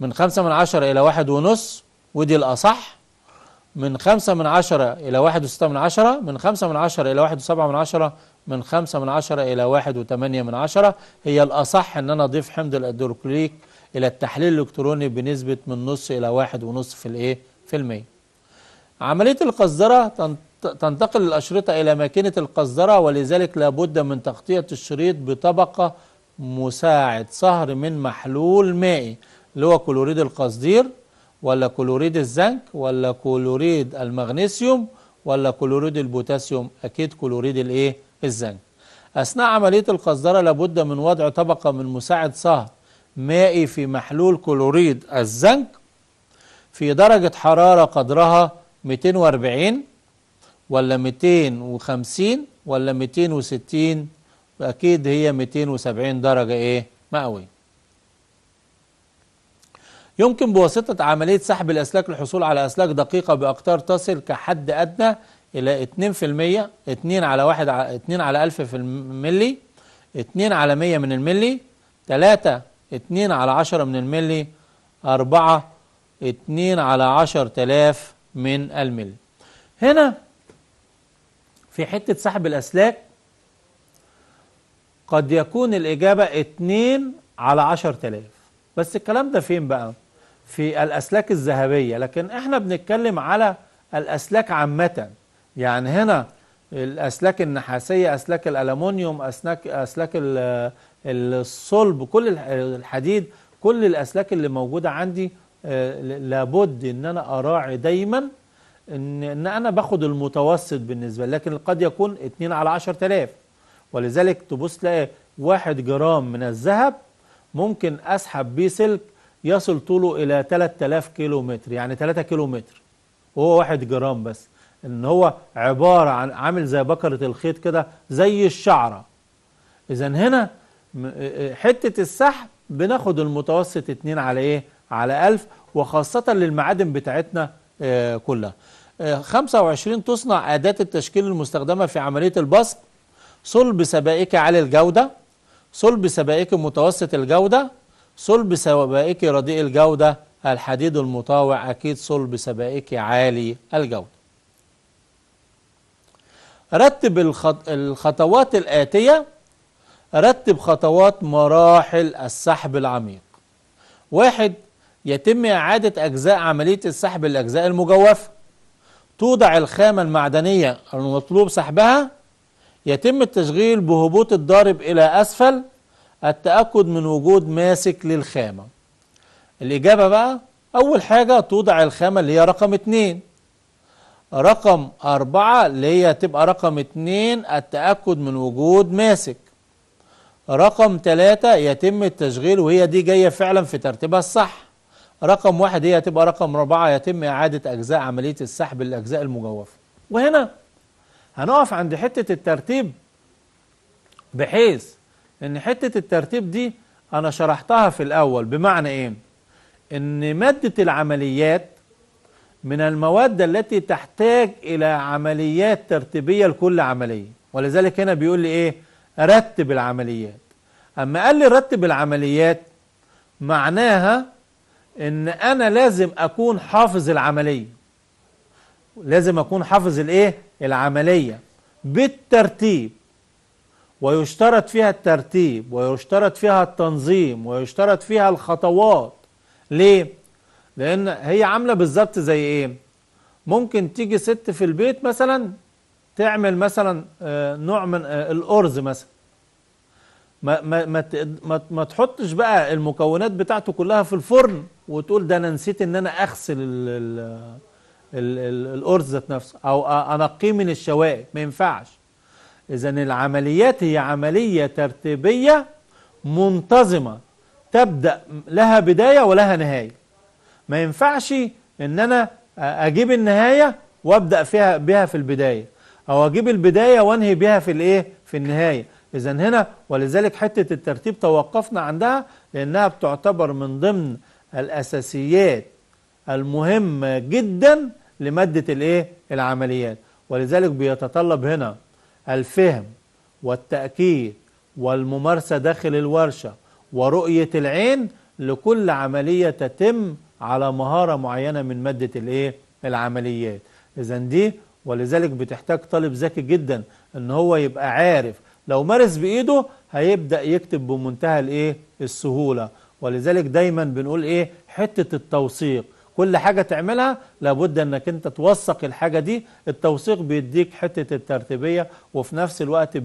من خمسة من عشرة إلى واحد ونص ودي الأصح من خمسة من عشرة إلى واحد وستة من عشرة من خمسة من عشرة إلى واحد وسبعة من عشرة من 5 من عشرة إلى 1.8 من عشرة هي الأصح أن أنا أضيف حمض الأدروكليك إلى التحليل الإلكتروني بنسبة من نص إلى واحد ونص في الإيه؟ في المية. عملية القذرة تنتقل الأشرطة إلى ماكينة القذرة ولذلك لابد من تغطية الشريط بطبقة مساعد صهر من محلول مائي اللي هو كلوريد القصدير ولا كلوريد الزنك ولا كلوريد المغنيسيوم ولا كلوريد البوتاسيوم أكيد كلوريد الإيه؟ الزنج أثناء عملية القصدرة لابد من وضع طبقة من مساعد صهر مائي في محلول كلوريد الزنك في درجة حرارة قدرها 240 ولا 250 ولا 260 أكيد هي 270 درجة إيه مئوية يمكن بواسطة عملية سحب الأسلاك الحصول على أسلاك دقيقة بأقطار تصل كحد أدنى إلى 2% 2 على 1 2 على 1000 في الملي 2 على 100 من الملي 3 2 على 10 من الملي 4 2 على 10000 من الملي هنا في حتة سحب الأسلاك قد يكون الإجابة 2 على 10000 بس الكلام ده فين بقى؟ في الأسلاك الذهبية لكن احنا بنتكلم على الأسلاك عامة يعني هنا الأسلاك النحاسية أسلاك الالومنيوم أسلاك, أسلاك الصلب كل الحديد كل الأسلاك اللي موجودة عندي آه، لابد ان انا اراعي دايما ان ان انا باخد المتوسط بالنسبه لكن قد يكون 2 على 10000 ولذلك تبص تلاقي 1 جرام من الذهب ممكن اسحب بيه سلك يصل طوله الى 3000 كيلو متر يعني 3 كيلو متر وهو 1 جرام بس ان هو عبارة عن عامل زي بكرة الخيط كده زي الشعرة اذا هنا آه، آه، حتة السحب بناخد المتوسط 2 على ايه على 1000 وخاصة للمعادن بتاعتنا آه، كلها 25 تصنع أداة التشكيل المستخدمة في عملية البسط صلب سبائك عالي الجودة صلب سبائك متوسط الجودة صلب سبائك رديء الجودة الحديد المطاوع أكيد صلب سبائك عالي الجودة رتب الخطوات الآتية رتب خطوات مراحل السحب العميق واحد يتم إعادة أجزاء عملية السحب الأجزاء المجوفة توضع الخامة المعدنية المطلوب سحبها يتم التشغيل بهبوط الضارب إلى أسفل التأكد من وجود ماسك للخامة الإجابة بقى أول حاجة توضع الخامة اللي هي رقم اتنين رقم أربعة اللي هي تبقى رقم اتنين التأكد من وجود ماسك رقم تلاتة يتم التشغيل وهي دي جاية فعلا في ترتيبها الصح رقم واحد هي تبقى رقم أربعة يتم إعادة أجزاء عملية السحب للأجزاء المجوفة وهنا هنقف عند حتة الترتيب بحيث إن حتة الترتيب دي أنا شرحتها في الأول بمعنى إيه؟ إن مادة العمليات من المواد التي تحتاج إلى عمليات ترتيبية لكل عملية ولذلك هنا بيقول لي إيه رتب العمليات أما قال لي رتب العمليات معناها إن أنا لازم أكون حافظ العملية لازم أكون حافظ الإيه العملية بالترتيب ويشترط فيها الترتيب ويشترط فيها التنظيم ويشترط فيها الخطوات ليه لان هي عامله بالظبط زي ايه ممكن تيجي ست في البيت مثلا تعمل مثلا آه، نوع من آه، الارز مثلا ما ما ما ما تحطش بقى المكونات بتاعته كلها في الفرن وتقول ده انا نسيت ان انا اغسل الارز ذات نفسه او انقيه من الشوائب ما ينفعش اذا العمليات هي عمليه ترتيبيه منتظمه تبدا لها بدايه ولها نهايه ما ينفعش ان انا اجيب النهايه وابدا فيها بها في البدايه او اجيب البدايه وانهي بها في الايه في النهايه اذا هنا ولذلك حته الترتيب توقفنا عندها لانها بتعتبر من ضمن الاساسيات المهمه جدا لماده الايه العمليات ولذلك بيتطلب هنا الفهم والتاكيد والممارسه داخل الورشه ورؤيه العين لكل عمليه تتم على مهارة معينة من مادة الايه العمليات اذا دي ولذلك بتحتاج طالب ذكي جدا ان هو يبقى عارف لو مارس بايده هيبدأ يكتب بمنتهى الايه السهولة ولذلك دايما بنقول ايه حتة التوثيق كل حاجة تعملها لابد انك انت توثق الحاجة دي التوثيق بيديك حتة الترتيبية وفي نفس الوقت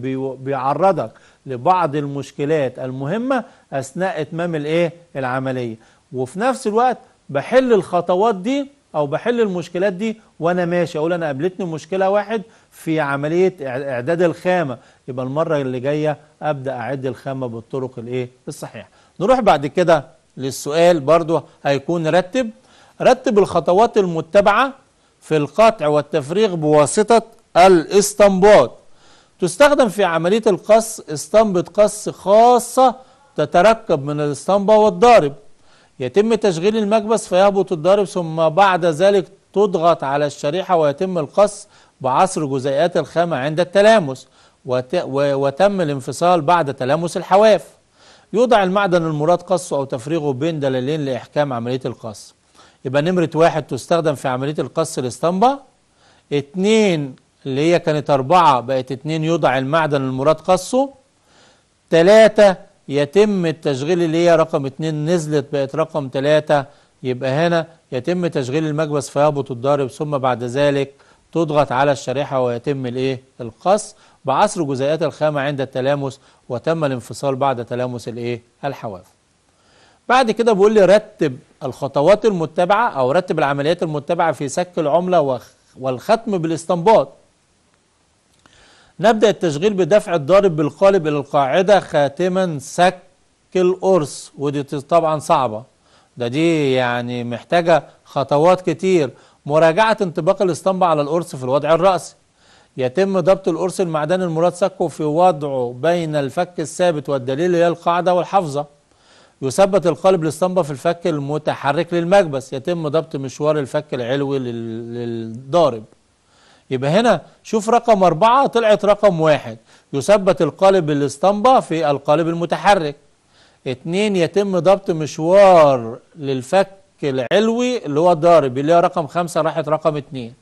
بيعرضك لبعض المشكلات المهمة اثناء اتمام الايه العملية وفي نفس الوقت بحل الخطوات دي او بحل المشكلات دي وانا ماشي اقول انا قابلتني مشكله واحد في عمليه اعداد الخامه يبقى المره اللي جايه ابدا اعد الخامه بالطرق الايه الصحيحه نروح بعد كده للسؤال برضو هيكون رتب رتب الخطوات المتبعه في القطع والتفريغ بواسطه الاستنباط تستخدم في عمليه القص استنبط قص خاصه تتركب من الاستنبا والضارب يتم تشغيل المكبس فيهبط الضارب ثم بعد ذلك تضغط على الشريحة ويتم القص بعصر جزيئات الخامة عند التلامس وت... وتم الانفصال بعد تلامس الحواف يوضع المعدن المراد قصه أو تفريغه بين دلالين لإحكام عملية القص يبقى نمرة واحد تستخدم في عملية القص الاسطمبة اتنين اللي هي كانت أربعة بقت اتنين يوضع المعدن المراد قصه تلاتة يتم التشغيل اللي هي رقم 2 نزلت بقت رقم 3 يبقى هنا يتم تشغيل المكبس فيهبط الضارب ثم بعد ذلك تضغط على الشريحة ويتم الايه القص بعصر جزيئات الخامة عند التلامس وتم الانفصال بعد تلامس الايه الحواف بعد كده بيقول لي رتب الخطوات المتبعة او رتب العمليات المتبعة في سك العملة والختم بالاستنباط نبدأ التشغيل بدفع الضارب بالقالب إلى القاعدة خاتما سك القرص ودي طبعا صعبة ده دي يعني محتاجة خطوات كتير مراجعة انطباق الاسطمبة على القرص في الوضع الرأسي يتم ضبط القرص المعدني المراد سكه في وضعه بين الفك الثابت والدليل هي القاعدة والحافظة يثبت القالب للاسطمبة في الفك المتحرك للمكبس يتم ضبط مشوار الفك العلوي للضارب يبقى هنا شوف رقم أربعة طلعت رقم واحد يثبت القالب الاسطمبة في القالب المتحرك اتنين يتم ضبط مشوار للفك العلوي اللي هو الضارب اللي هو رقم خمسة راحت رقم اتنين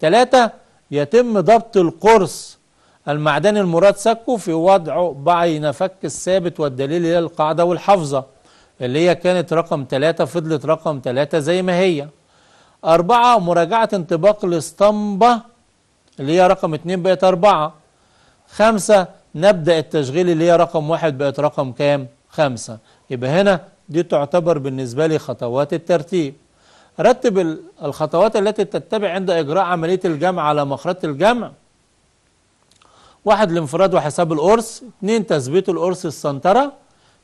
تلاتة يتم ضبط القرص المعدني المراد سكه في وضعه بين فك الثابت والدليل هي القاعدة والحافظة اللي هي كانت رقم تلاتة فضلت رقم تلاتة زي ما هي أربعة مراجعة انطباق الاسطمبة اللي هي رقم 2 بقت 4 خمسة نبدأ التشغيل اللي هي رقم واحد بقت رقم كام خمسة يبقى هنا دي تعتبر بالنسبة لي خطوات الترتيب رتب الخطوات التي تتبع عند إجراء عملية الجمع على مخرجة الجمع واحد الانفراد وحساب القرص اثنين تثبيت القرص السنترة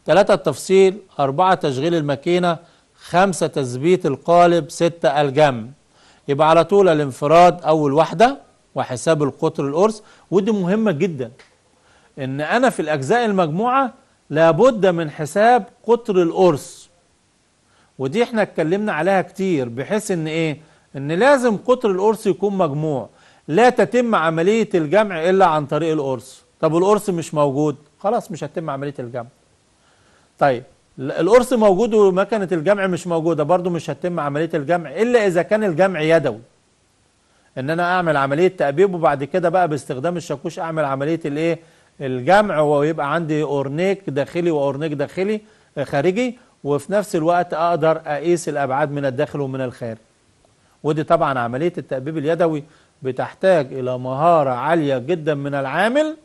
ثلاثة التفصيل أربعة تشغيل الماكينة خمسة تثبيت القالب ستة الجمع يبقى على طول الانفراد أول واحدة وحساب القطر القرص ودي مهمة جدا إن أنا في الأجزاء المجموعة لابد من حساب قطر القرص ودي احنا اتكلمنا عليها كتير بحيث إن إيه إن لازم قطر القرص يكون مجموع لا تتم عملية الجمع إلا عن طريق القرص طب القرص مش موجود خلاص مش هتتم عملية الجمع طيب القرص موجود ومكنة الجمع مش موجودة برضو مش هتتم عملية الجمع إلا إذا كان الجمع يدوي ان انا اعمل عمليه تأبيب وبعد كده بقى باستخدام الشاكوش اعمل عمليه الايه الجمع ويبقى عندي اورنيك داخلي واورنيك داخلي آه، خارجي وفي نفس الوقت اقدر اقيس الابعاد من الداخل ومن الخارج ودي طبعا عمليه التأبيب اليدوي بتحتاج الى مهاره عاليه جدا من العامل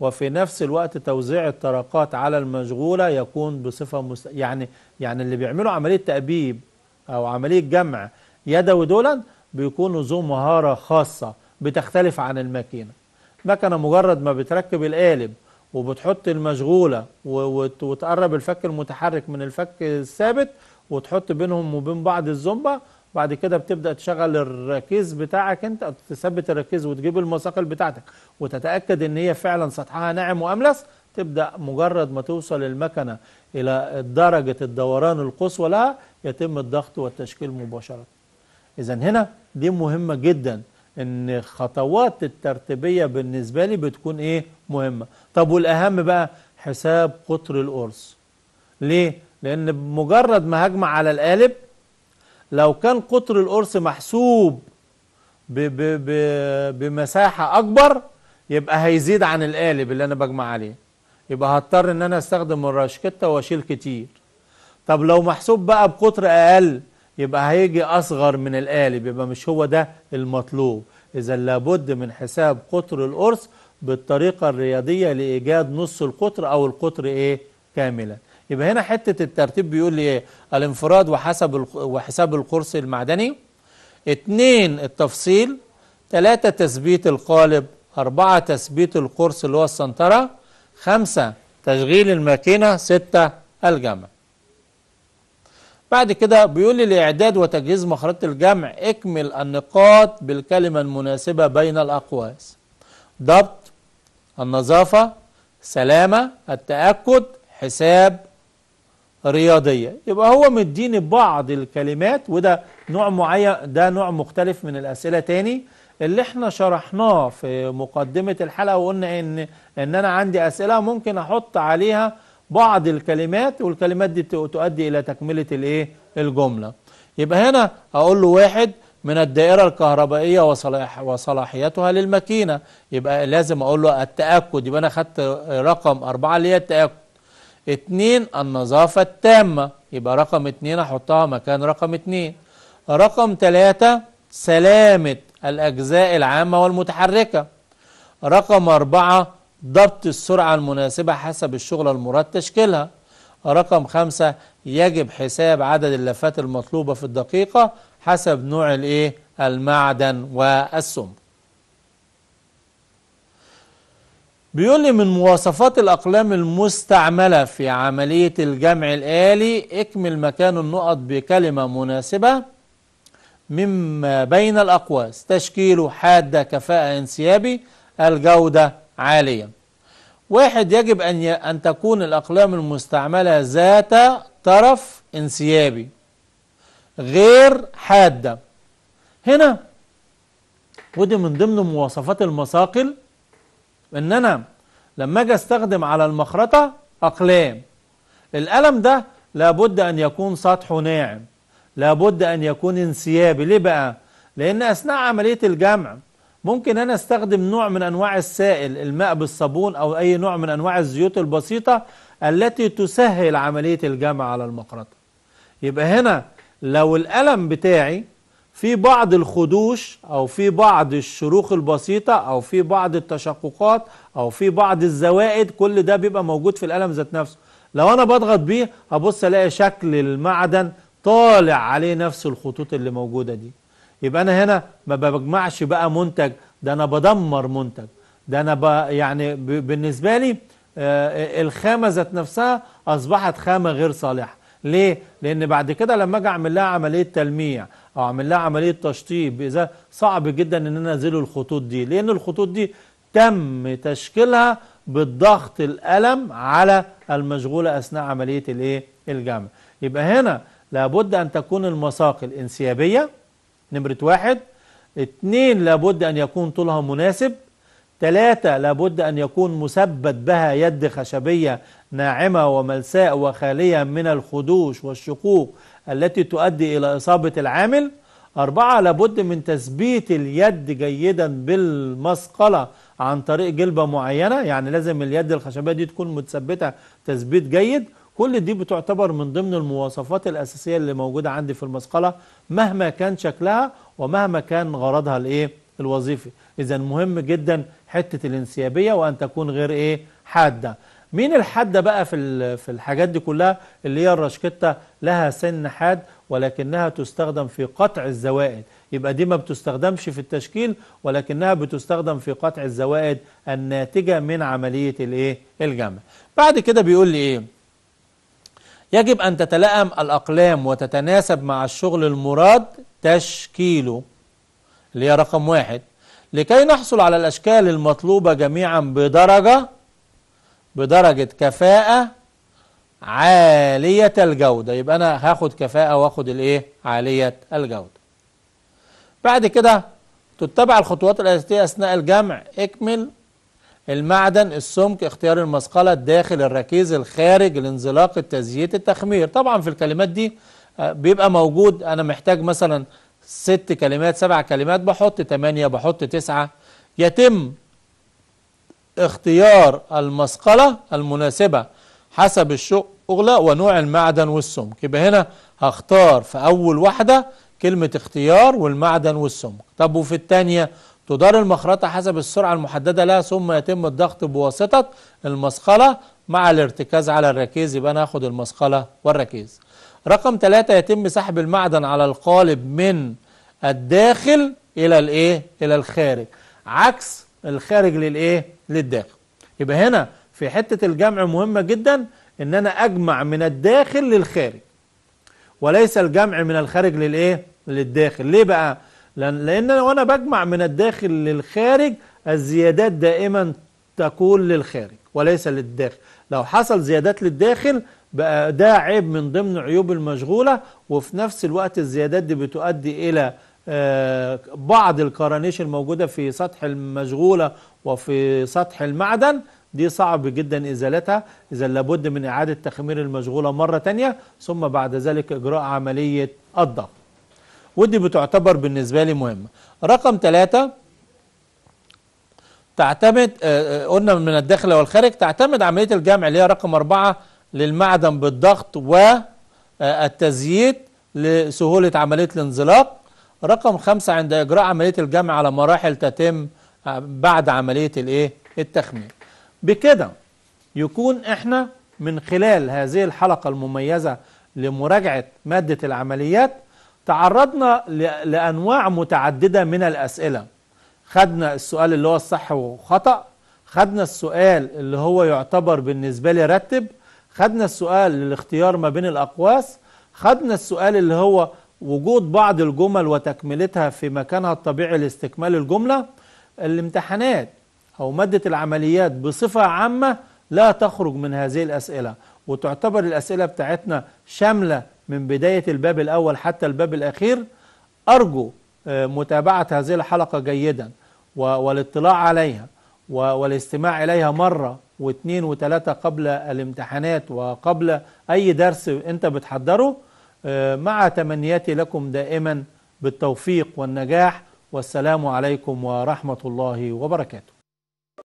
وفي نفس الوقت توزيع الطرقات على المشغوله يكون بصفه مست... يعني يعني اللي بيعملوا عمليه تأبيب او عمليه جمع يدوي دولا بيكونوا ذو مهارة خاصة بتختلف عن الماكينة مكنة مجرد ما بتركب القالب وبتحط المشغولة وتقرب الفك المتحرك من الفك الثابت وتحط بينهم وبين بعض الزومبا بعد كده بتبدأ تشغل الركيز بتاعك انت أو تثبت الركيز وتجيب المثاقل بتاعتك وتتأكد ان هي فعلا سطحها ناعم وأملس تبدأ مجرد ما توصل المكنة إلى درجة الدوران القصوى لها يتم الضغط والتشكيل مباشرة إذا هنا دي مهمة جدا إن خطوات الترتيبية بالنسبة لي بتكون إيه مهمة طب والأهم بقى حساب قطر القرص ليه؟ لأن بمجرد ما هجمع على القالب لو كان قطر القرص محسوب ب ب بـ بمساحة أكبر يبقى هيزيد عن القالب اللي أنا بجمع عليه يبقى هضطر إن أنا أستخدم الراشكتة وأشيل كتير طب لو محسوب بقى بقطر أقل يبقى هيجي أصغر من القالب يبقى مش هو ده المطلوب إذا لابد من حساب قطر القرص بالطريقة الرياضية لإيجاد نص القطر أو القطر إيه كاملا يبقى هنا حتة الترتيب بيقول لي إيه الانفراد وحسب وحساب القرص المعدني اتنين التفصيل تلاتة تثبيت القالب أربعة تثبيت القرص اللي هو السنترة خمسة تشغيل الماكينة ستة الجمع بعد كده بيقول لي لإعداد وتجهيز مخرجة الجمع اكمل النقاط بالكلمة المناسبة بين الأقواس ضبط النظافة سلامة التأكد حساب رياضية يبقى هو مديني بعض الكلمات وده نوع معين ده نوع مختلف من الأسئلة تاني اللي احنا شرحناه في مقدمة الحلقة وقلنا ان ان انا عندي أسئلة ممكن احط عليها بعض الكلمات والكلمات دي تؤدي إلى تكملة الإيه؟ الجملة يبقى هنا أقول له واحد من الدائرة الكهربائية وصلاح وصلاحيتها للماكينة يبقى لازم أقول له التأكد يبقى أنا خدت رقم أربعة اللي هي التأكد اتنين النظافة التامة يبقى رقم اتنين أحطها مكان رقم اتنين رقم تلاتة سلامة الأجزاء العامة والمتحركة رقم أربعة ضبط السرعة المناسبة حسب الشغلة المراد تشكيلها رقم خمسة يجب حساب عدد اللفات المطلوبة في الدقيقة حسب نوع الايه المعدن والسم بيقول لي من مواصفات الأقلام المستعملة في عملية الجمع الآلي اكمل مكان النقط بكلمة مناسبة مما بين الأقواس تشكيله حادة كفاءة انسيابي الجودة عاليا واحد يجب أن, ي... أن تكون الأقلام المستعملة ذات طرف انسيابي غير حادة هنا ودي من ضمن مواصفات المصاقل ان انا لما اجي استخدم على المخرطة اقلام القلم ده لابد ان يكون سطحه ناعم لابد ان يكون انسيابي ليه بقى لان اثناء عملية الجمع ممكن انا استخدم نوع من انواع السائل الماء بالصابون او اي نوع من انواع الزيوت البسيطة التي تسهل عملية الجمع على المقرطه يبقى هنا لو القلم بتاعي في بعض الخدوش او في بعض الشروخ البسيطة او في بعض التشققات او في بعض الزوائد كل ده بيبقى موجود في القلم ذات نفسه لو انا بضغط بيه هبص الاقي شكل المعدن طالع عليه نفس الخطوط اللي موجودة دي يبقى انا هنا ما بجمعش بقى منتج ده انا بدمر منتج ده انا يعني بالنسبه لي آه، الخامه ذات نفسها اصبحت خامه غير صالحه ليه لان بعد كده لما اجي اعمل لها عمليه تلميع او اعمل لها عمليه تشطيب اذا صعب جدا ان انا انزله الخطوط دي لان الخطوط دي تم تشكيلها بالضغط القلم على المشغوله اثناء عمليه الايه الجمع يبقى هنا لابد ان تكون المساق الانسيابيه نمرة واحد اثنين لابد أن يكون طولها مناسب ثلاثة لابد أن يكون مثبت بها يد خشبية ناعمة وملساء وخالية من الخدوش والشقوق التي تؤدي إلى إصابة العامل أربعة لابد من تثبيت اليد جيدا بالمثقلة عن طريق جلبة معينة يعني لازم اليد الخشبية دي تكون متثبتة تثبيت جيد كل دي بتعتبر من ضمن المواصفات الأساسية اللي موجودة عندي في المسقلة مهما كان شكلها ومهما كان غرضها الايه الوظيفي إذا مهم جدا حتة الانسيابية وأن تكون غير ايه حادة مين الحادة بقى في في الحاجات دي كلها اللي هي الرشكتة لها سن حاد ولكنها تستخدم في قطع الزوائد يبقى دي ما بتستخدمش في التشكيل ولكنها بتستخدم في قطع الزوائد الناتجة من عملية الايه الجمع بعد كده بيقول لي ايه يجب أن تتلائم الأقلام وتتناسب مع الشغل المراد تشكيله اللي هي رقم واحد لكي نحصل على الأشكال المطلوبة جميعا بدرجة بدرجة كفاءة عالية الجودة يبقى أنا هاخد كفاءة واخد الإيه عالية الجودة بعد كده تتبع الخطوات الأساسية أثناء الجمع اكمل المعدن السمك اختيار المسقلة الداخل الركيز الخارج الانزلاق التزييت التخمير طبعا في الكلمات دي آه، بيبقى موجود انا محتاج مثلا ست كلمات سبع كلمات بحط تمانية بحط تسعة يتم اختيار المسقلة المناسبه حسب الشغله ونوع المعدن والسمك يبقى هنا هختار في اول واحده كلمه اختيار والمعدن والسمك طب وفي الثانيه تدار المخرطة حسب السرعة المحددة لها ثم يتم الضغط بواسطة المسخلة مع الارتكاز على الركيز يبقى ناخد المسخلة والركيز رقم ثلاثة يتم سحب المعدن على القالب من الداخل إلى الإيه؟ إلى الخارج عكس الخارج للإيه؟ للداخل يبقى هنا في حتة الجمع مهمة جدا إن أنا أجمع من الداخل للخارج وليس الجمع من الخارج للإيه؟ للداخل ليه بقى؟ لأن, لأن وأنا بجمع من الداخل للخارج الزيادات دائما تكون للخارج وليس للداخل لو حصل زيادات للداخل بقى ده عيب من ضمن عيوب المشغولة وفي نفس الوقت الزيادات دي بتؤدي إلى آه، بعض الكرانيش الموجودة في سطح المشغولة وفي سطح المعدن دي صعب جدا إزالتها إذا لابد من إعادة تخمير المشغولة مرة تانية ثم بعد ذلك إجراء عملية الضغط ودي بتعتبر بالنسبة لي مهمة رقم ثلاثة تعتمد آه، آه، قلنا من الداخل والخارج تعتمد عملية الجمع اللي هي رقم أربعة للمعدن بالضغط والتزييت آه، لسهولة عملية الانزلاق رقم خمسة عند إجراء عملية الجمع على مراحل تتم بعد عملية الإيه؟ التخمير بكده يكون إحنا من خلال هذه الحلقة المميزة لمراجعة مادة العمليات تعرضنا لأنواع متعددة من الأسئلة خدنا السؤال اللي هو الصح وخطأ خدنا السؤال اللي هو يعتبر بالنسبة لي رتب خدنا السؤال للاختيار ما بين الأقواس خدنا السؤال اللي هو وجود بعض الجمل وتكملتها في مكانها الطبيعي لاستكمال الجملة الامتحانات أو مادة العمليات بصفة عامة لا تخرج من هذه الأسئلة وتعتبر الأسئلة بتاعتنا شاملة من بداية الباب الأول حتى الباب الأخير أرجو آه، متابعة هذه الحلقة جيدا والاطلاع عليها والاستماع إليها مرة واثنين وثلاثة قبل الامتحانات وقبل أي درس أنت بتحضره آه، مع تمنياتي لكم دائما بالتوفيق والنجاح والسلام عليكم ورحمة الله وبركاته